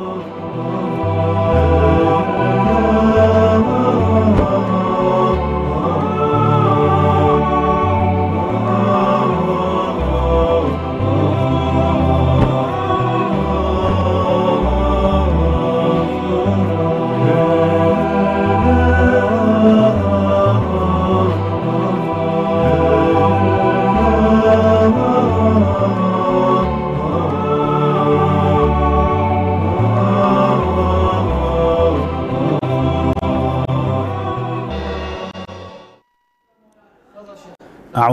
of oh, God. Oh, oh.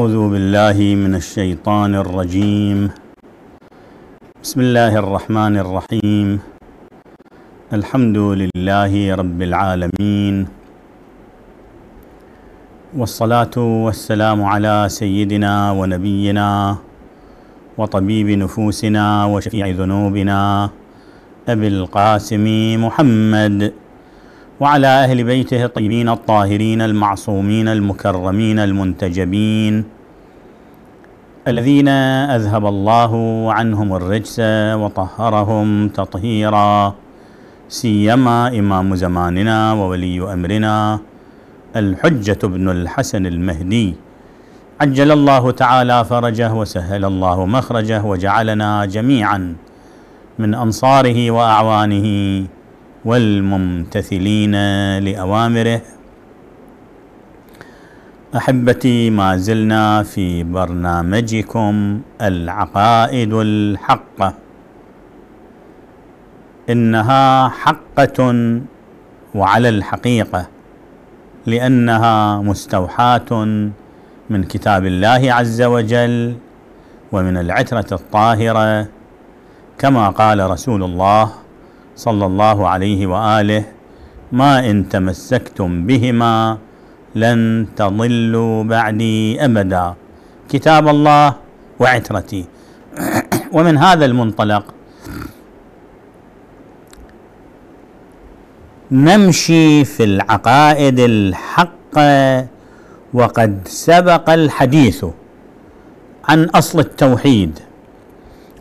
أعوذ بالله من الشيطان الرجيم بسم الله الرحمن الرحيم الحمد لله رب العالمين والصلاة والسلام على سيدنا ونبينا وطبيب نفوسنا وشفيع ذنوبنا أبي القاسم محمد وعلى أهل بيته الطيبين الطاهرين المعصومين المكرمين المنتجبين الذين اذهب الله عنهم الرجس وطهرهم تطهيرا سيما امام زماننا وولي امرنا الحجه بن الحسن المهدي عجل الله تعالى فرجه وسهل الله مخرجه وجعلنا جميعا من انصاره واعوانه والممتثلين لاوامره احبتي ما زلنا في برنامجكم العقائد الحقه انها حقه وعلى الحقيقه لانها مستوحاه من كتاب الله عز وجل ومن العتره الطاهره كما قال رسول الله صلى الله عليه واله ما ان تمسكتم بهما لن تضلوا بعدي ابدا كتاب الله وعترتي ومن هذا المنطلق نمشي في العقائد الحقه وقد سبق الحديث عن اصل التوحيد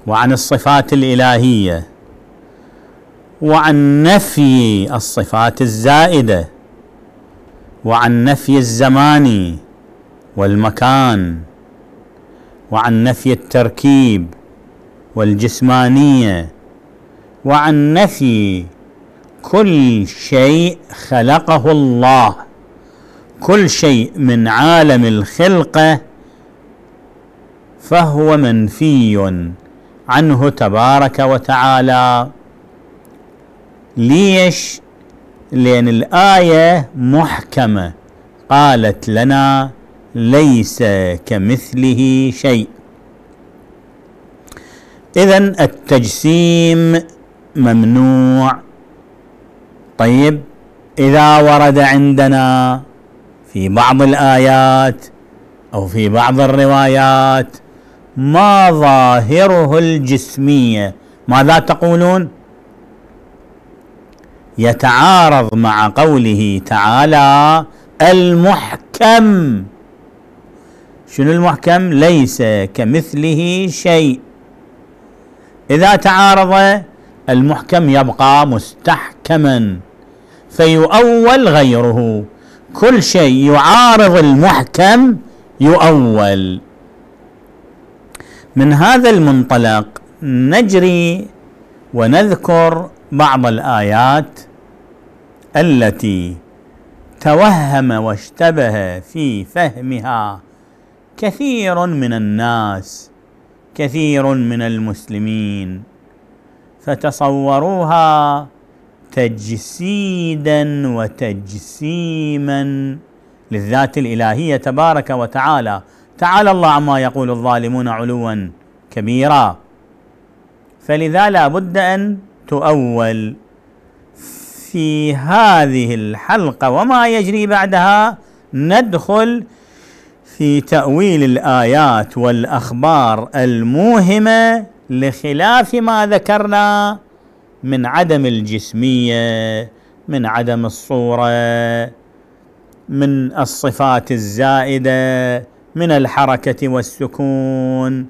وعن الصفات الالهيه وعن نفي الصفات الزائده وعن نفي الزمان والمكان وعن نفي التركيب والجسمانيه وعن نفي كل شيء خلقه الله كل شيء من عالم الخلقه فهو منفي عنه تبارك وتعالى ليش لأن الآية محكمة قالت لنا ليس كمثله شيء إذا التجسيم ممنوع طيب إذا ورد عندنا في بعض الآيات أو في بعض الروايات ما ظاهره الجسمية ماذا تقولون؟ يتعارض مع قوله تعالى المحكم شنو المحكم ليس كمثله شيء إذا تعارض المحكم يبقى مستحكما فيؤول غيره كل شيء يعارض المحكم يؤول من هذا المنطلق نجري ونذكر بعض الآيات التي توهم واشتبه في فهمها كثير من الناس كثير من المسلمين فتصوروها تجسيدا وتجسيما للذات الإلهية تبارك وتعالى تعالى الله عما يقول الظالمون علوا كبيرا فلذا لا بد أن تؤول في هذه الحلقه وما يجري بعدها ندخل في تاويل الايات والاخبار الموهمه لخلاف ما ذكرنا من عدم الجسميه من عدم الصوره من الصفات الزائده من الحركه والسكون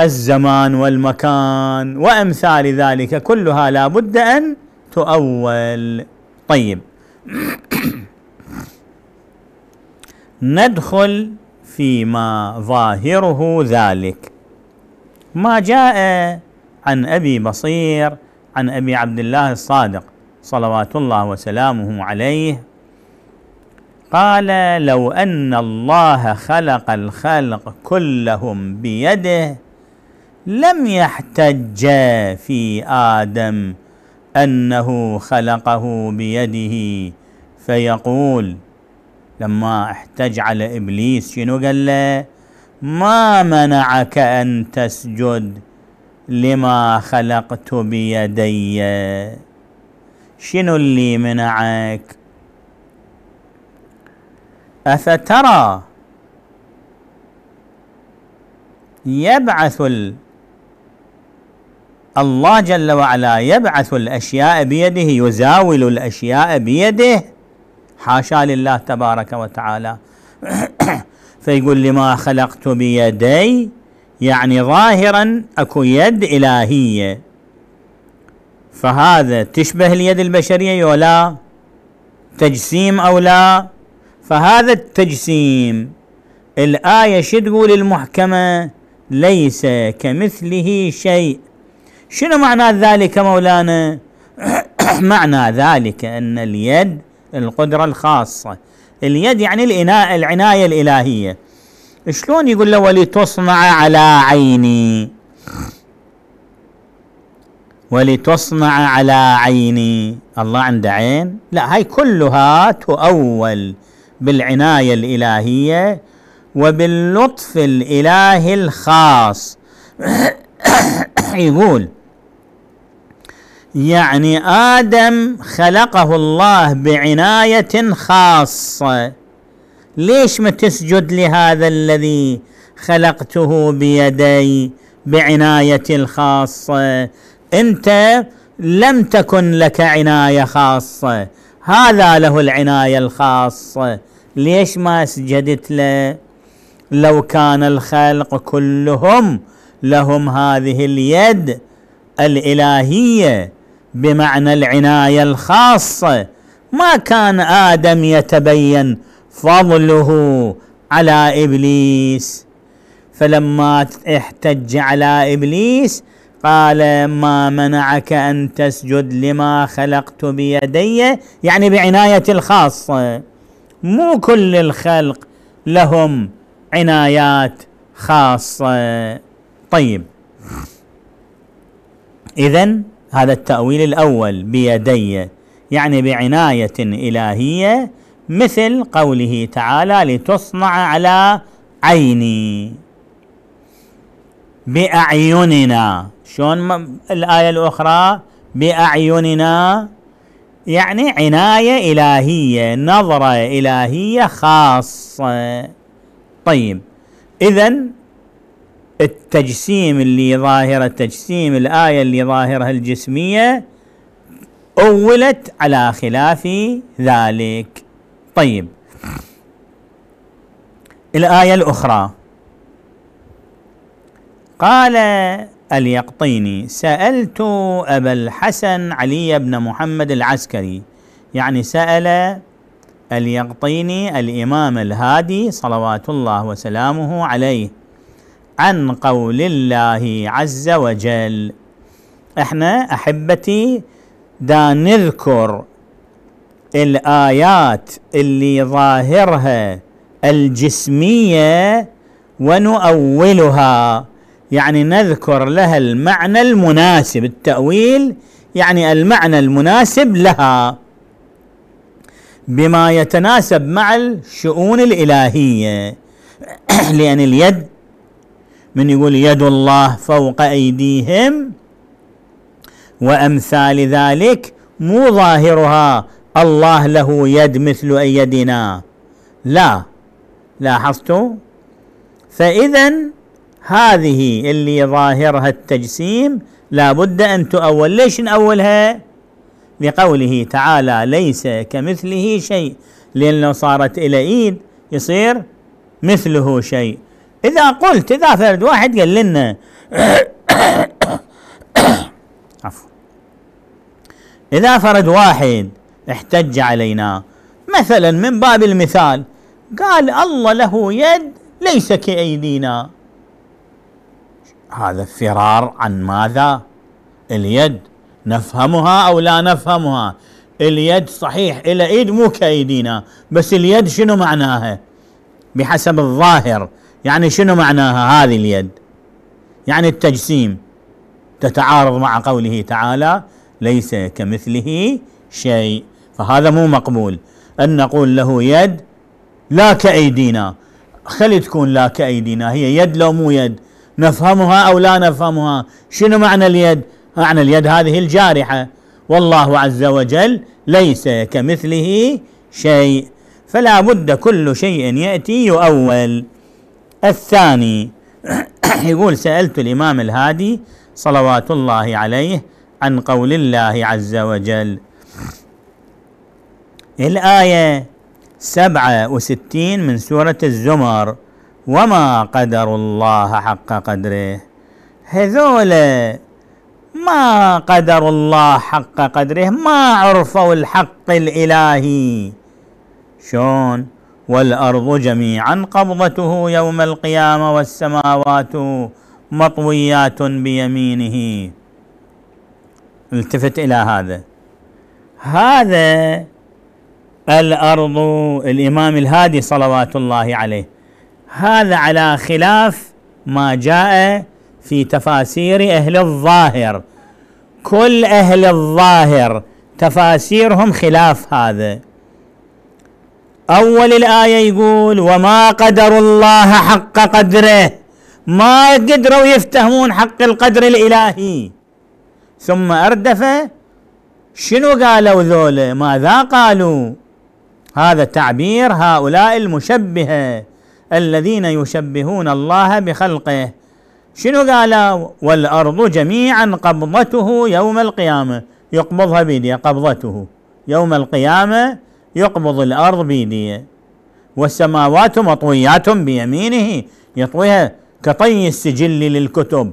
الزمان والمكان وامثال ذلك كلها لا بد ان تؤول طيب ندخل فيما ظاهره ذلك ما جاء عن ابي بصير عن ابي عبد الله الصادق صلوات الله وسلامه عليه قال لو ان الله خلق الخلق كلهم بيده لم يحتج في ادم انه خلقه بيده فيقول لما احتج على ابليس شنو قال له ما منعك ان تسجد لما خلقت بيدي شنو اللي منعك افترى يبعث الله جل وعلا يبعث الاشياء بيده يزاول الاشياء بيده حاشا لله تبارك وتعالى فيقول لما خلقت بيدي يعني ظاهرا اكو يد الهيه فهذا تشبه اليد البشريه لا تجسيم او لا فهذا التجسيم الايه شو تقول المحكمه ليس كمثله شيء شنو معنى ذلك مولانا معنى ذلك أن اليد القدرة الخاصة اليد يعني الإناء العناية الإلهية شلون يقول له ولتصنع على عيني ولتصنع على عيني الله عنده عين لا هاي كلها تؤول بالعناية الإلهية وباللطف الإلهي الخاص يقول يعني ادم خلقه الله بعنايه خاصه ليش ما تسجد لهذا الذي خلقته بيدي بعنايه الخاصه انت لم تكن لك عنايه خاصه هذا له العنايه الخاصه ليش ما سجدت له لو كان الخلق كلهم لهم هذه اليد الالهيه بمعنى العنايه الخاصه ما كان ادم يتبين فضله على ابليس فلما احتج على ابليس قال ما منعك ان تسجد لما خلقت بيدي يعني بعنايه الخاصه مو كل الخلق لهم عنايات خاصه طيب اذا هذا التأويل الأول بيدي يعني بعناية إلهية مثل قوله تعالى لتصنع على عيني بأعيننا شلون الآية الأخرى بأعيننا يعني عناية إلهية نظرة إلهية خاصة طيب إذا التجسيم اللي ظاهرة تجسيم الآية اللي ظاهره الجسمية أولت على خلاف ذلك طيب الآية الأخرى قال اليقطيني سألت أبا الحسن علي بن محمد العسكري يعني سأل اليقطيني الإمام الهادي صلوات الله وسلامه عليه عن قول الله عز وجل احنا احبتي دا نذكر الايات اللي ظاهرها الجسميه ونؤولها يعني نذكر لها المعنى المناسب التاويل يعني المعنى المناسب لها بما يتناسب مع الشؤون الالهيه لان اليد من يقول يد الله فوق أيديهم وأمثال ذلك مو ظاهرها الله له يد مثل أيدنا لا لاحظتوا فإذا هذه اللي ظاهرها التجسيم لابد أن تؤول ليش نأولها لقوله تعالى ليس كمثله شيء لأنه صارت إلى إيد يصير مثله شيء إذا قلت إذا فرد واحد قال لنا عفوا إذا فرد واحد احتج علينا مثلا من باب المثال قال الله له يد ليس كأيدينا هذا فرار عن ماذا اليد نفهمها أو لا نفهمها اليد صحيح الى ايد مو كايدينا بس اليد شنو معناها بحسب الظاهر يعني شنو معناها هذه اليد يعني التجسيم تتعارض مع قوله تعالى ليس كمثله شيء فهذا مو مقبول ان نقول له يد لا كايدينا خلي تكون لا كايدينا هي يد لو مو يد نفهمها او لا نفهمها شنو معنى اليد معنى اليد هذه الجارحه والله عز وجل ليس كمثله شيء فلا بد كل شيء ياتي يؤول الثاني يقول سألت الإمام الهادي صلوات الله عليه عن قول الله عز وجل الآية سبعة وستين من سورة الزمر وما قدر الله حق قدره هذول ما قدر الله حق قدره ما عرفوا الحق الإلهي شون والارض جميعا قبضته يوم القيامه والسماوات مطويات بيمينه التفت الى هذا هذا الارض الامام الهادي صلوات الله عليه هذا على خلاف ما جاء في تفاسير اهل الظاهر كل اهل الظاهر تفاسيرهم خلاف هذا أول الآية يقول وما قدر الله حق قدره ما قدروا يفتهمون حق القدر الإلهي ثم أردف شنو قالوا ذولا ماذا قالوا هذا تعبير هؤلاء المشبهة الذين يشبهون الله بخلقه شنو قالوا والأرض جميعا قبضته يوم القيامة يقبضها بيده قبضته يوم القيامة يقبض الارض بيديه والسماوات مطويات بيمينه يطويها كطي السجل للكتب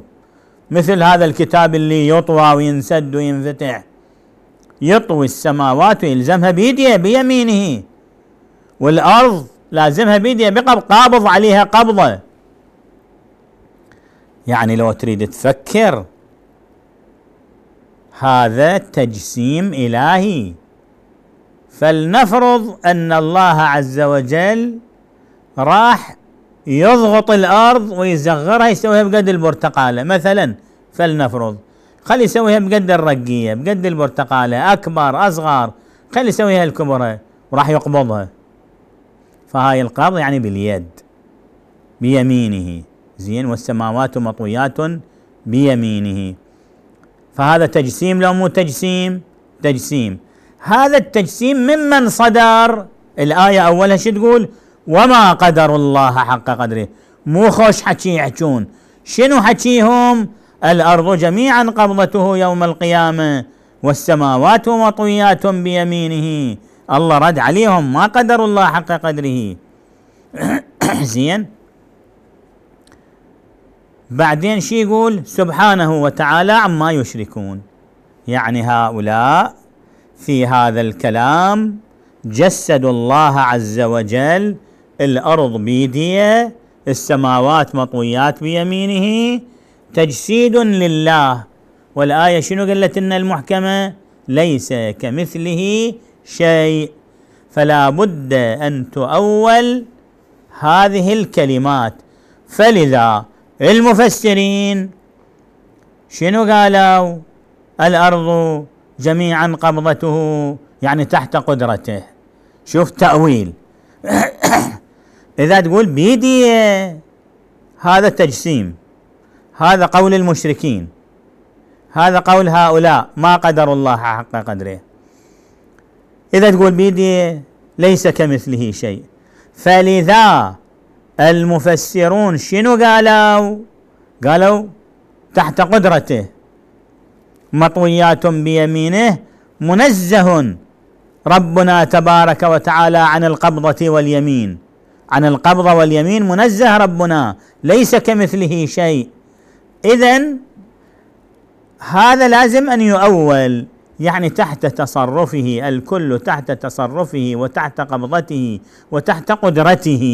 مثل هذا الكتاب اللي يطوى وينسد وينفتح يطوي السماوات ويلزمها بيديه بيمينه والارض لازمها بيديه بقبض قابض عليها قبضه يعني لو تريد تفكر هذا تجسيم الهي فلنفرض ان الله عز وجل راح يضغط الارض ويزغرها يسويها بقد البرتقاله مثلا فلنفرض خلي يسويها بقد الرقيه بقد البرتقاله اكبر اصغر خلي يسويها الكبرى وراح يقبضها فهاي القبض يعني باليد بيمينه زين والسماوات مطويات بيمينه فهذا تجسيم لو مو تجسيم تجسيم هذا التجسيم ممن صدر الآية أولها شو تقول وما قدر الله حق قدره مو خوش حكي يحجون شنو حكيهم الأرض جميعا قبضته يوم القيامة والسماوات مطويات بيمينه الله رد عليهم ما قدروا الله حق قدره زين بعدين شي يقول سبحانه وتعالى عما يشركون يعني هؤلاء في هذا الكلام جسدوا الله عز وجل الارض بيديه السماوات مطويات بيمينه تجسيد لله والايه شنو قالت ان المحكمه ليس كمثله شيء فلا بد ان تؤول هذه الكلمات فلذا المفسرين شنو قالوا الارض جميعا قبضته يعني تحت قدرته شوف تأويل إذا تقول بيدي هذا تجسيم هذا قول المشركين هذا قول هؤلاء ما قدر الله حق قدره إذا تقول بيدي ليس كمثله شيء فلذا المفسرون شنو قالوا قالوا تحت قدرته مطويات بيمينه منزه ربنا تبارك وتعالى عن القبضه واليمين عن القبضه واليمين منزه ربنا ليس كمثله شيء اذا هذا لازم ان يؤول يعني تحت تصرفه الكل تحت تصرفه وتحت قبضته وتحت قدرته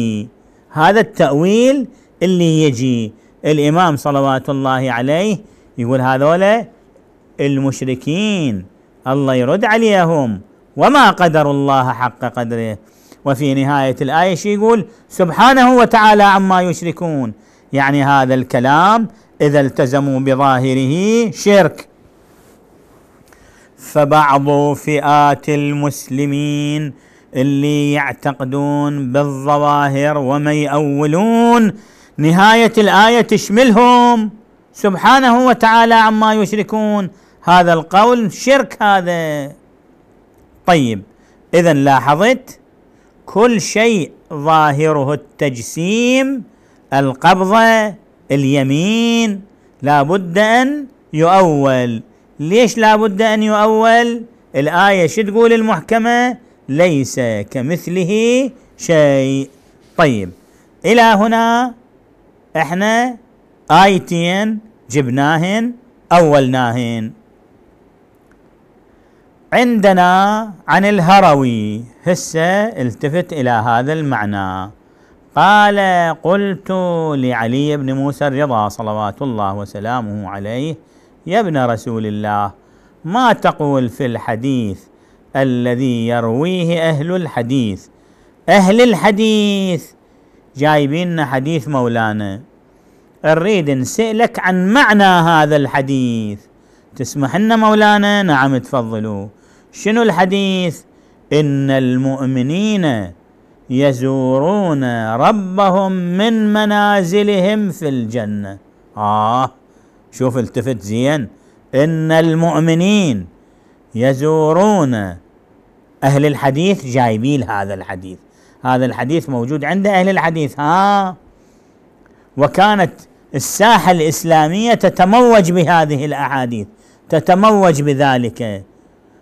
هذا التاويل اللي يجي الامام صلوات الله عليه يقول هذول المشركين الله يرد عليهم وما قدر الله حق قدره وفي نهاية الآية شي يقول سبحانه وتعالى عما يشركون يعني هذا الكلام إذا التزموا بظاهره شرك فبعض فئات المسلمين اللي يعتقدون بالظواهر وما يأولون نهاية الآية تشملهم سبحانه وتعالى عما يشركون هذا القول شرك هذا طيب اذا لاحظت كل شيء ظاهره التجسيم القبضه اليمين لابد ان يؤول ليش لابد ان يؤول الايه شو تقول المحكمه ليس كمثله شيء طيب الى هنا احنا ايتين جبناهن اولناهن عندنا عن الهروي هسه التفت إلى هذا المعنى قال قلت لعلي بن موسى الرضا صلوات الله وسلامه عليه يا ابن رسول الله ما تقول في الحديث الذي يرويه أهل الحديث أهل الحديث جايبين حديث مولانا نريد نسألك عن معنى هذا الحديث تسمح لنا مولانا نعم تفضلوا شنو الحديث إن المؤمنين يزورون ربهم من منازلهم في الجنة آه شوف التفت زين إن المؤمنين يزورون أهل الحديث جايبين هذا الحديث هذا الحديث موجود عند أهل الحديث ها وكانت الساحة الإسلامية تتموج بهذه الأحاديث تتموج بذلك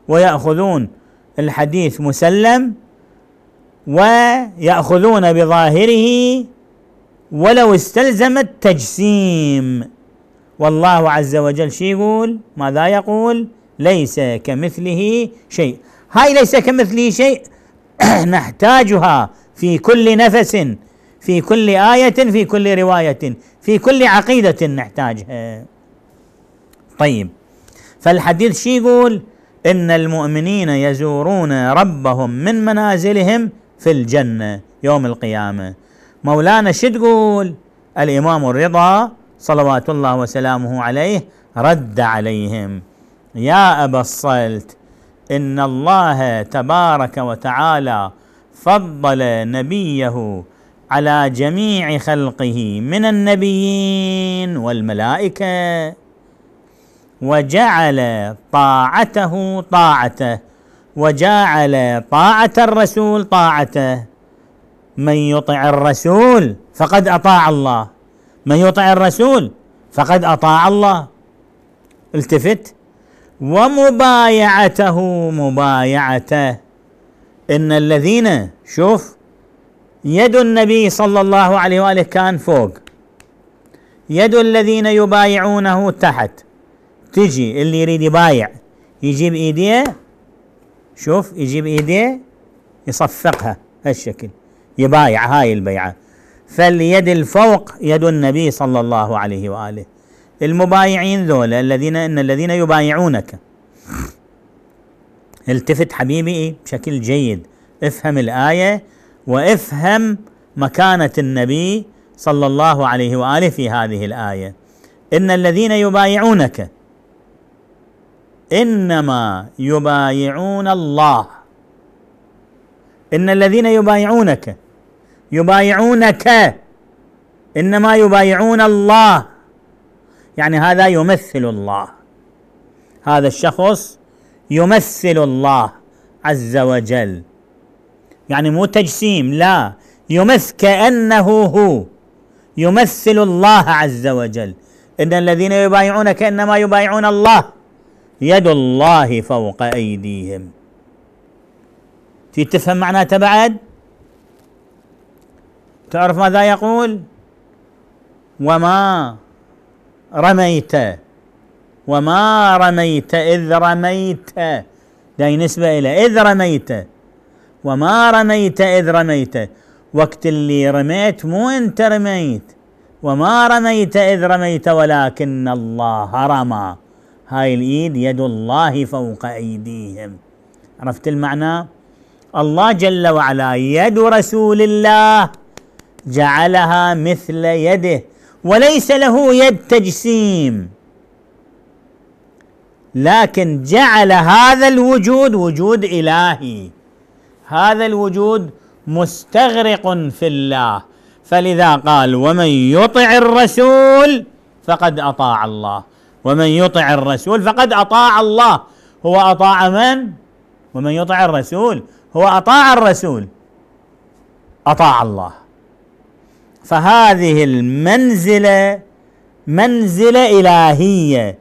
ويأخذون الحديث مسلم ويأخذون بظاهره ولو استلزم التجسيم والله عز وجل شي يقول ماذا يقول ليس كمثله شيء هاي ليس كمثله شيء نحتاجها في كل نفس في كل آية في كل رواية في كل عقيدة نحتاجها طيب فالحديث شي يقول ان المؤمنين يزورون ربهم من منازلهم في الجنه يوم القيامه مولانا شو تقول الامام الرضا صلوات الله وسلامه عليه رد عليهم يا ابا الصلت ان الله تبارك وتعالى فضل نبيه على جميع خلقه من النبيين والملائكه وجعل طاعته طاعته وجعل طاعة الرسول طاعته من يطع الرسول فقد أطاع الله من يطع الرسول فقد أطاع الله التفت ومبايعته مبايعته إن الذين شوف يد النبي صلى الله عليه وآله كان فوق يد الذين يبايعونه تحت تجي اللي يريد يبايع يجيب ايديه شوف يجيب ايديه يصفقها هالشكل يبايع هاي البيعه فاليد الفوق يد النبي صلى الله عليه واله المبايعين ذولا الذين ان الذين يبايعونك التفت حبيبي بشكل جيد افهم الايه وافهم مكانه النبي صلى الله عليه واله في هذه الايه ان الذين يبايعونك انما يبايعون الله ان الذين يبايعونك يبايعونك انما يبايعون الله يعني هذا يمثل الله هذا الشخص يمثل الله عز وجل يعني مو تجسيم لا يمثل كانه هو يمثل الله عز وجل ان الذين يبايعونك انما يبايعون الله يد الله فوق أيديهم تفهم معناته بعد تعرف ماذا يقول وما رميت وما رميت إذ رميت داي نسبة إلى إذ رميت وما رميت إذ رميت وقت اللي رميت مو أنت رميت وما رميت إذ رميت ولكن الله رمى هاي الايد يد الله فوق ايديهم عرفت المعنى الله جل وعلا يد رسول الله جعلها مثل يده وليس له يد تجسيم لكن جعل هذا الوجود وجود الهي هذا الوجود مستغرق في الله فلذا قال ومن يطع الرسول فقد اطاع الله ومن يطع الرسول فقد اطاع الله هو اطاع من؟ ومن يطع الرسول هو اطاع الرسول اطاع الله فهذه المنزله منزله الهيه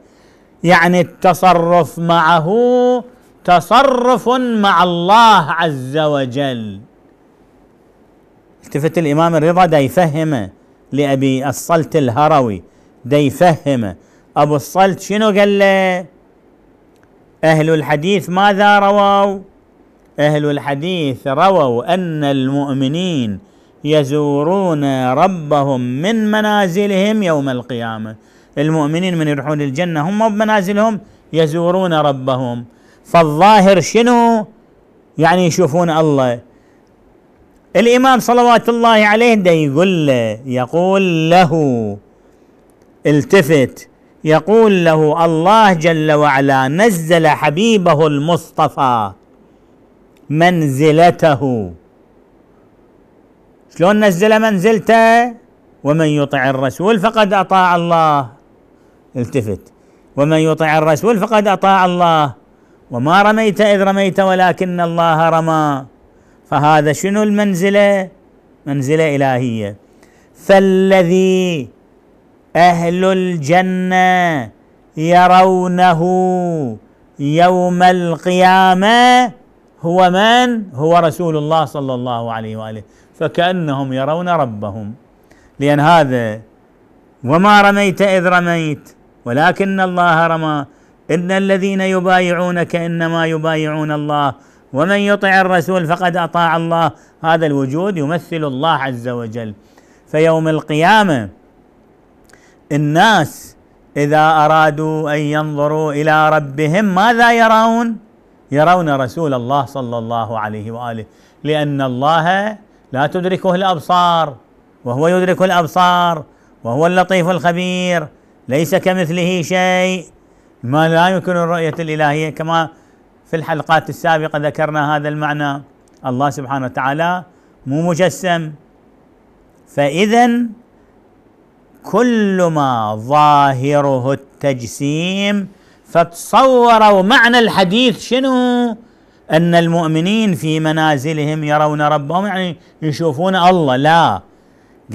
يعني التصرف معه تصرف مع الله عز وجل التفت الامام الرضا دا يفهمه لابي الصلت الهروي دا يفهمه أبو الصلت شنو قال له أهل الحديث ماذا رووا أهل الحديث رووا أن المؤمنين يزورون ربهم من منازلهم يوم القيامة المؤمنين من يروحون الجنة هم بمنازلهم يزورون ربهم فالظاهر شنو يعني يشوفون الله الإمام صلوات الله عليه ده يقول له يقول له التفت يقول له الله جل وعلا نزل حبيبه المصطفى منزلته شلون نزل منزلته ومن يطع الرسول فقد اطاع الله التفت ومن يطع الرسول فقد اطاع الله وما رميت اذ رميت ولكن الله رمى فهذا شنو المنزله منزله الهيه فالذي اهل الجنه يرونه يوم القيامه هو من هو رسول الله صلى الله عليه واله فكانهم يرون ربهم لان هذا وما رميت اذ رميت ولكن الله رمى ان الذين يبايعونك انما يبايعون الله ومن يطع الرسول فقد اطاع الله هذا الوجود يمثل الله عز وجل فيوم القيامه الناس اذا ارادوا ان ينظروا الى ربهم ماذا يرون؟ يرون رسول الله صلى الله عليه واله لان الله لا تدركه الابصار وهو يدرك الابصار وهو اللطيف الخبير ليس كمثله شيء ما لا يمكن الرؤيه الالهيه كما في الحلقات السابقه ذكرنا هذا المعنى الله سبحانه وتعالى مو مجسم فاذا كل ما ظاهره التجسيم فتصوروا معنى الحديث شنو أن المؤمنين في منازلهم يرون ربهم يعني يشوفون الله لا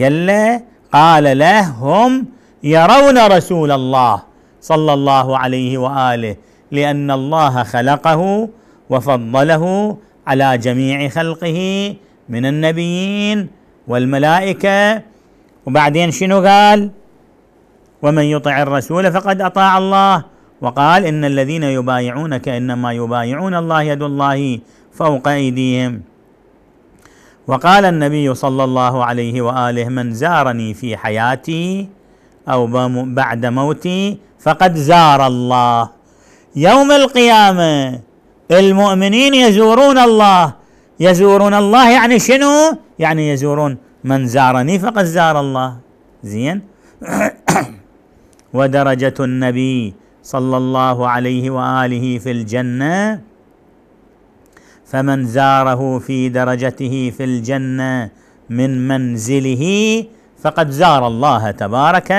قال له قال له هم يرون رسول الله صلى الله عليه وآله لأن الله خلقه وفضله على جميع خلقه من النبيين والملائكه وبعدين شنو قال ومن يطع الرسول فقد اطاع الله وقال ان الذين يبايعونك انما يبايعون الله يد الله فوق ايديهم وقال النبي صلى الله عليه واله من زارني في حياتي او بعد موتي فقد زار الله يوم القيامه المؤمنين يزورون الله يزورون الله يعني شنو؟ يعني يزورون من زارني فقد زار الله زين ودرجة النبي صلى الله عليه وآله في الجنة فمن زاره في درجته في الجنة من منزله فقد زار الله تبارك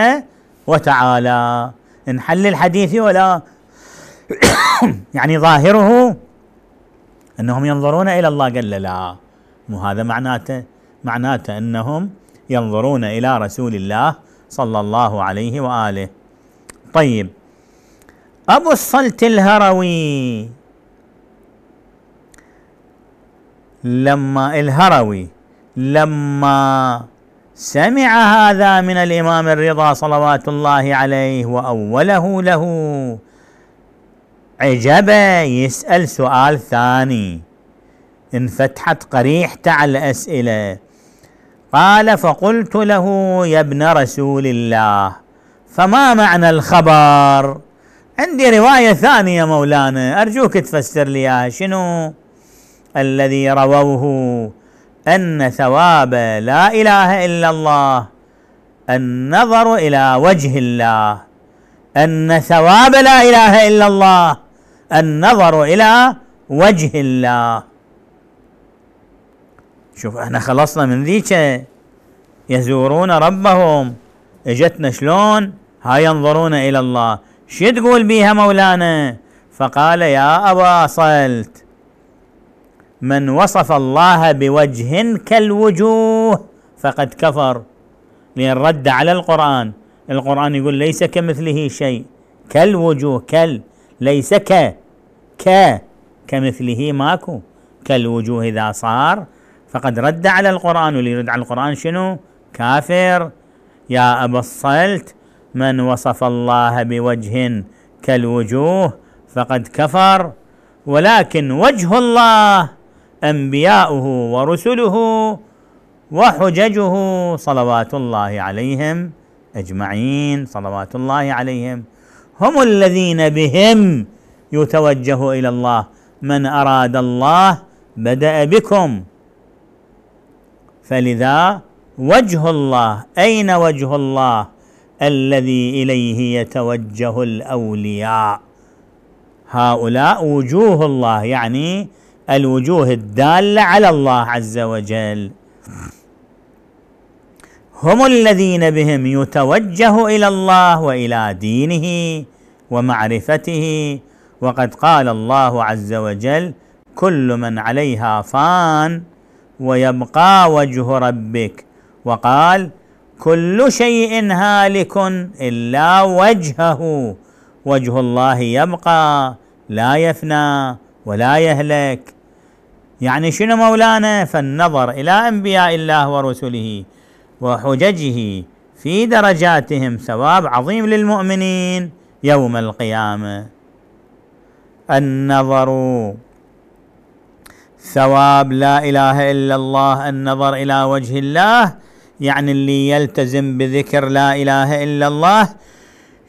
وتعالى انحل الحديث ولا يعني ظاهره أنهم ينظرون إلى الله قال لا مو هذا معناته معناته انهم ينظرون الى رسول الله صلى الله عليه واله. طيب ابو الصلت الهروي لما الهروي لما سمع هذا من الامام الرضا صلوات الله عليه واوله له عجب يسال سؤال ثاني انفتحت قريحته على الاسئله قال فقلت له يا ابن رسول الله فما معنى الخبر عندي رواية ثانية مولانا أرجوك تفسر لي شنو الذي رووه أن ثواب لا إله إلا الله النظر إلى وجه الله أن ثواب لا إله إلا الله النظر إلى وجه الله شوف احنا خلصنا من ذيك يزورون ربهم اجتنا شلون ها ينظرون الى الله شو تقول بيها مولانا فقال يا ابا صلت من وصف الله بوجه كالوجوه فقد كفر لان رد على القران القران يقول ليس كمثله شيء كالوجوه كال ليس ك ك كمثله ماكو كالوجوه اذا صار فقد رد على القرآن واللي يرد على القرآن شنو كافر يا أبا الصلت من وصف الله بوجه كالوجوه فقد كفر ولكن وجه الله انبياؤه ورسله وحججه صلوات الله عليهم اجمعين صلوات الله عليهم هم الذين بهم يتوجه الى الله من اراد الله بدا بكم فلذا وجه الله اين وجه الله الذي اليه يتوجه الاولياء هؤلاء وجوه الله يعني الوجوه الداله على الله عز وجل هم الذين بهم يتوجه الى الله والى دينه ومعرفته وقد قال الله عز وجل كل من عليها فان ويبقى وجه ربك وقال كل شيء هالك الا وجهه وجه الله يبقى لا يفنى ولا يهلك يعني شنو مولانا فالنظر الى انبياء الله ورسله وحججه في درجاتهم ثواب عظيم للمؤمنين يوم القيامه النظر ثواب لا اله الا الله النظر الى وجه الله يعني اللي يلتزم بذكر لا اله الا الله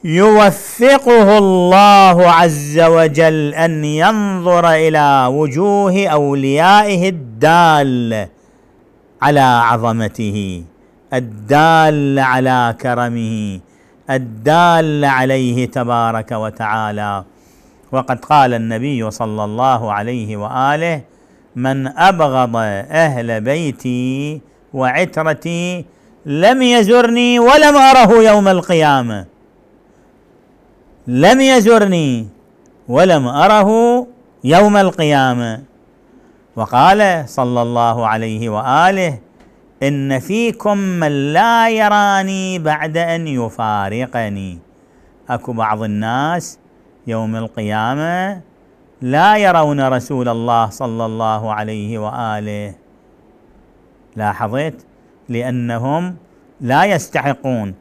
يوفقه الله عز وجل ان ينظر الى وجوه اوليائه الدال على عظمته الدال على كرمه الدال عليه تبارك وتعالى وقد قال النبي صلى الله عليه واله من أبغض أهل بيتي وعترتي لم يزرني ولم أره يوم القيامة لم يزرني ولم أره يوم القيامة وقال صلى الله عليه وآله إن فيكم من لا يراني بعد أن يفارقني أكو بعض الناس يوم القيامة لا يرون رسول الله صلى الله عليه واله لاحظت لانهم لا يستحقون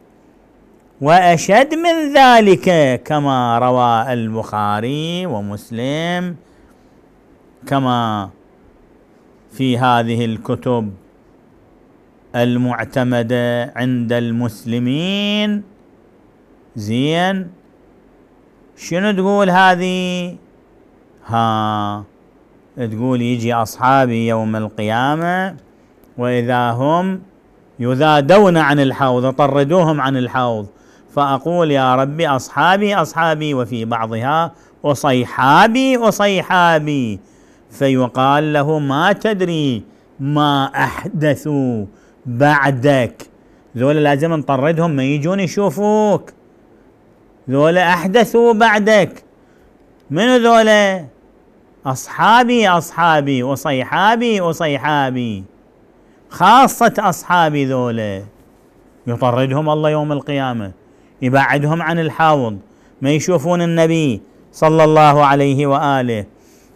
واشد من ذلك كما روى البخاري ومسلم كما في هذه الكتب المعتمده عند المسلمين زين شنو تقول هذه ها تقول يجي أصحابي يوم القيامة وإذا هم يذادون عن الحوض طردوهم عن الحوض فأقول يا ربي أصحابي أصحابي وفي بعضها وصيحابي وصيحابي فيقال له ما تدري ما أحدثوا بعدك ذولا لازم نطردهم ما يجون يشوفوك ذولا أحدثوا بعدك منو ذولا أصحابي أصحابي وصيحابي وصيحابي خاصة أصحابي ذولا يطردهم الله يوم القيامة يبعدهم عن الحوض ما يشوفون النبي صلى الله عليه وآله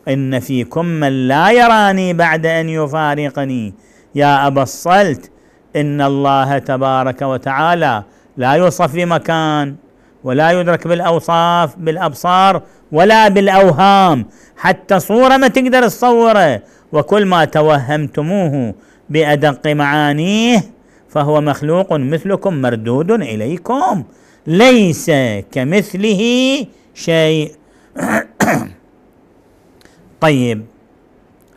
إن فيكم من لا يراني بعد أن يفارقني يا أبا الصلت إن الله تبارك وتعالى لا يوصف في مكان ولا يدرك بالأوصاف بالأبصار ولا بالاوهام حتى صوره ما تقدر تصوره وكل ما توهمتموه بادق معانيه فهو مخلوق مثلكم مردود اليكم ليس كمثله شيء طيب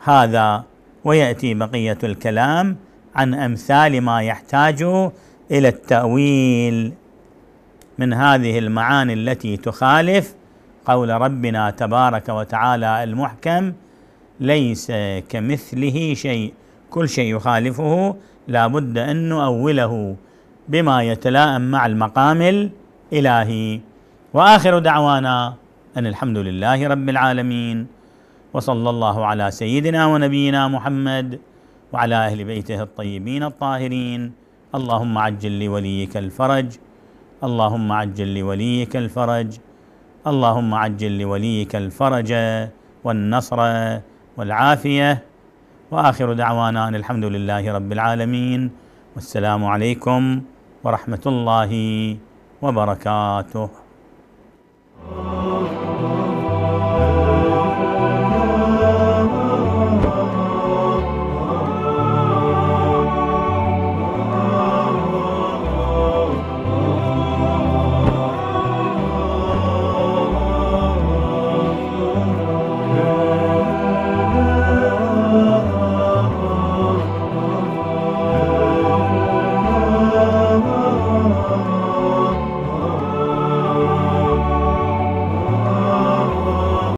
هذا وياتي بقيه الكلام عن امثال ما يحتاج الى التاويل من هذه المعاني التي تخالف قول ربنا تبارك وتعالى المحكم ليس كمثله شيء كل شيء يخالفه لابد ان نؤوله بما يتلائم مع المقام الالهي واخر دعوانا ان الحمد لله رب العالمين وصلى الله على سيدنا ونبينا محمد وعلى اهل بيته الطيبين الطاهرين اللهم عجل لوليك الفرج اللهم عجل لوليك الفرج اللهم عجل لوليك الفرج والنصر والعافيه واخر دعوانا ان الحمد لله رب العالمين والسلام عليكم ورحمه الله وبركاته.